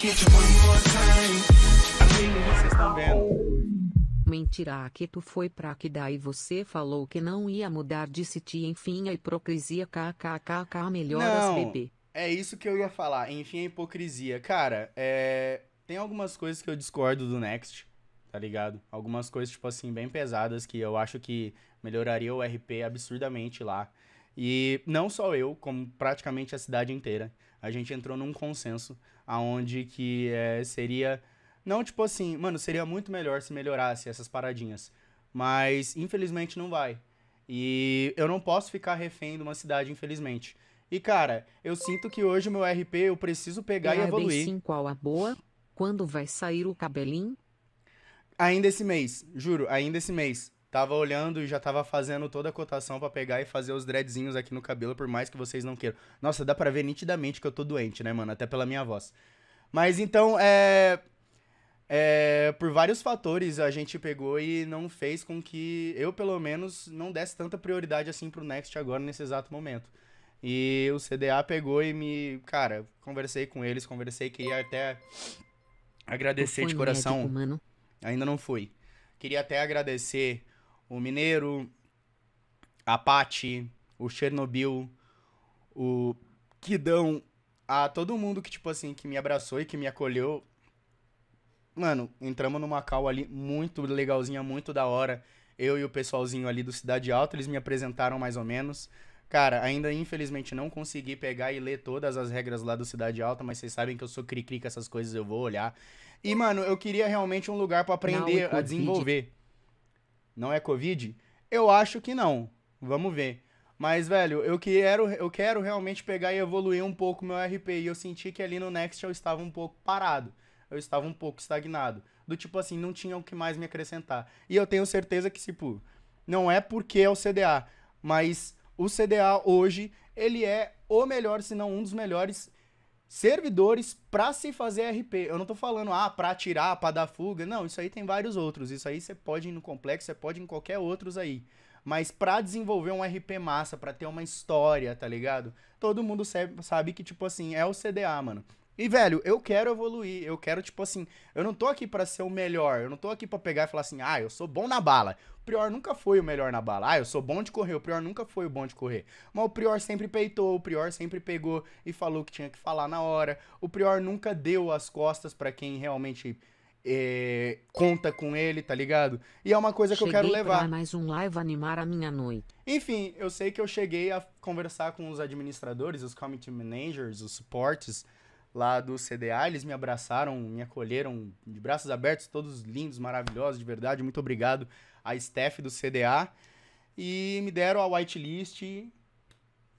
Vocês Mentira que tu foi pra que daí você falou que não ia mudar de city, enfim, a hipocrisia kkkk melhoras não, bebê. É isso que eu ia falar, enfim, a hipocrisia. Cara, é... tem algumas coisas que eu discordo do Next, tá ligado? Algumas coisas, tipo assim, bem pesadas que eu acho que melhoraria o RP absurdamente lá. E não só eu, como praticamente a cidade inteira, a gente entrou num consenso aonde que é, seria não tipo assim, mano, seria muito melhor se melhorasse essas paradinhas, mas infelizmente não vai. E eu não posso ficar refém de uma cidade, infelizmente. E cara, eu sinto que hoje o meu RP eu preciso pegar e, e evoluir. Sim, qual a boa? Quando vai sair o cabelinho? Ainda esse mês, juro, ainda esse mês. Tava olhando e já tava fazendo toda a cotação para pegar e fazer os dreadzinhos aqui no cabelo, por mais que vocês não queiram. Nossa, dá pra ver nitidamente que eu tô doente, né, mano? Até pela minha voz. Mas então, é. É, por vários fatores a gente pegou e não fez com que eu, pelo menos, não desse tanta prioridade assim pro Next agora, nesse exato momento. E o CDA pegou e me. Cara, conversei com eles, conversei, queria até agradecer de coração. Médico, Ainda não fui. Queria até agradecer o Mineiro, a Apache, o Chernobyl, o Kidão, a todo mundo que, tipo assim, que me abraçou e que me acolheu. Mano, entramos numa call ali muito legalzinha, muito da hora. Eu e o pessoalzinho ali do Cidade Alta, eles me apresentaram mais ou menos. Cara, ainda infelizmente não consegui pegar e ler todas as regras lá do Cidade Alta, mas vocês sabem que eu sou cri-cri com essas coisas, eu vou olhar. E, mano, eu queria realmente um lugar para aprender não, a desenvolver não é Covid? Eu acho que não. Vamos ver. Mas, velho, eu quero, eu quero realmente pegar e evoluir um pouco meu RP. E eu senti que ali no Next eu estava um pouco parado. Eu estava um pouco estagnado. Do tipo assim, não tinha o que mais me acrescentar. E eu tenho certeza que, tipo, não é porque é o CDA, mas o CDA hoje, ele é o melhor, se não um dos melhores servidores para se fazer RP. Eu não tô falando, ah, para tirar, para dar fuga. Não, isso aí tem vários outros. Isso aí você pode ir no complexo, você pode ir em qualquer outros aí. Mas para desenvolver um RP massa, para ter uma história, tá ligado? Todo mundo sabe que, tipo assim, é o CDA, mano. E, velho, eu quero evoluir. Eu quero, tipo assim, eu não tô aqui para ser o melhor. Eu não tô aqui para pegar e falar assim, ah, eu sou bom na bala. O Prior nunca foi o melhor na bala. Ah, eu sou bom de correr. O Prior nunca foi o bom de correr. Mas o Prior sempre peitou, o Prior sempre pegou e falou o que tinha que falar na hora. O Prior nunca deu as costas para quem realmente é, conta com ele, tá ligado? E é uma coisa cheguei que eu quero levar. mais um live animar a minha noite. Enfim, eu sei que eu cheguei a conversar com os administradores, os committee managers, os suportes lá do CDA. Eles me abraçaram, me acolheram de braços abertos, todos lindos, maravilhosos, de verdade. Muito obrigado a Steph do CDA. E me deram a whitelist e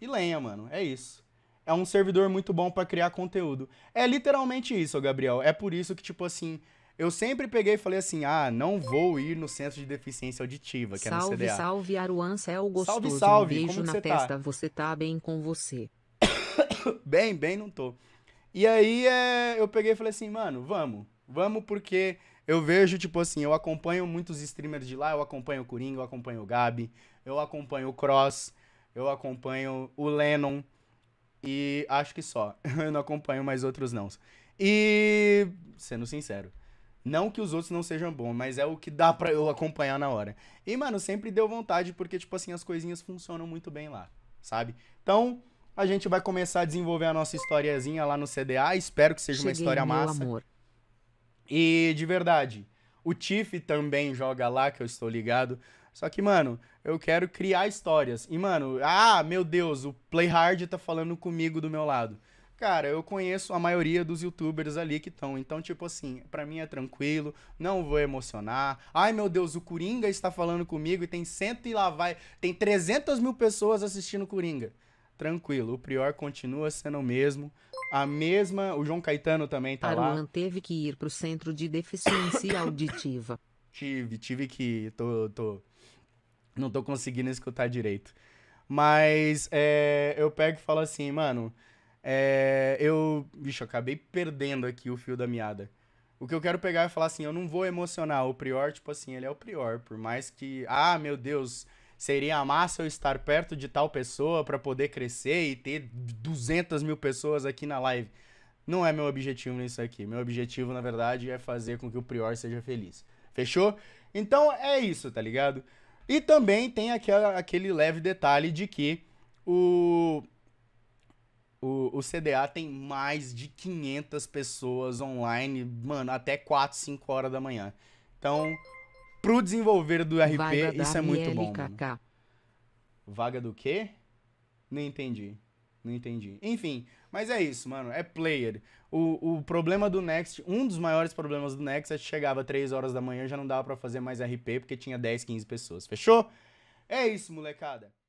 lenha, mano. É isso. É um servidor muito bom para criar conteúdo. É literalmente isso, Gabriel. É por isso que, tipo assim, eu sempre peguei e falei assim: ah, não vou ir no centro de deficiência auditiva, que é salve, é no CDA. Salve, salve, Aruan, é o gostoso. Salve, salve. Um beijo na você tá? testa, tá? você tá bem com você. bem, bem, não tô. E aí é, eu peguei e falei assim, mano, vamos. Vamos porque eu vejo, tipo assim, eu acompanho muitos streamers de lá, eu acompanho o Coringa, eu acompanho o Gabi, eu acompanho o Cross, eu acompanho o Lennon e acho que só. eu não acompanho mais outros não. E sendo sincero, não que os outros não sejam bons, mas é o que dá pra eu acompanhar na hora. E, mano, sempre deu vontade, porque, tipo assim, as coisinhas funcionam muito bem lá, sabe? Então, a gente vai começar a desenvolver a nossa historiazinha lá no CDA. Espero que seja Cheguei, uma história massa. Amor. E de verdade, o Tiff também joga lá, que eu estou ligado. Só que, mano, eu quero criar histórias. E, mano, ah, meu Deus, o Playhard tá falando comigo do meu lado. Cara, eu conheço a maioria dos youtubers ali que estão. Então, tipo assim, para mim é tranquilo, não vou emocionar. Ai, meu Deus, o Coringa está falando comigo e tem cento e lá vai. Tem 300 mil pessoas assistindo Coringa tranquilo. O Prior continua sendo o mesmo. A mesma, o João Caetano também tá Aruan lá. Aruan teve que ir pro centro de deficiência auditiva. Tive, tive que ir. Tô, tô, não tô conseguindo escutar direito. Mas é, eu pego e falo assim, mano, é, eu, bicho, acabei perdendo aqui o fio da meada. O que eu quero pegar é falar assim, eu não vou emocionar o Prior, tipo assim, ele é o Prior, por mais que, ah, meu Deus, Seria massa eu estar perto de tal pessoa para poder crescer e ter 200 mil pessoas aqui na live. Não é meu objetivo nisso aqui. Meu objetivo, na verdade, é fazer com que o Prior seja feliz. Fechou? Então é isso, tá ligado? E também tem aquela, aquele leve detalhe de que o, o, o, CDA tem mais de 500 pessoas online, mano, até 4, 5 horas da manhã. Então, pro desenvolver do RP, Vaga isso é muito bom. Mano. Vaga do quê? Nem entendi. Não entendi. Enfim, mas é isso, mano. É player. O, o problema do Next, um dos maiores problemas do Next é que chegava 3 horas da manhã já não dava para fazer mais RP porque tinha 10, 15 pessoas. Fechou? É isso, molecada.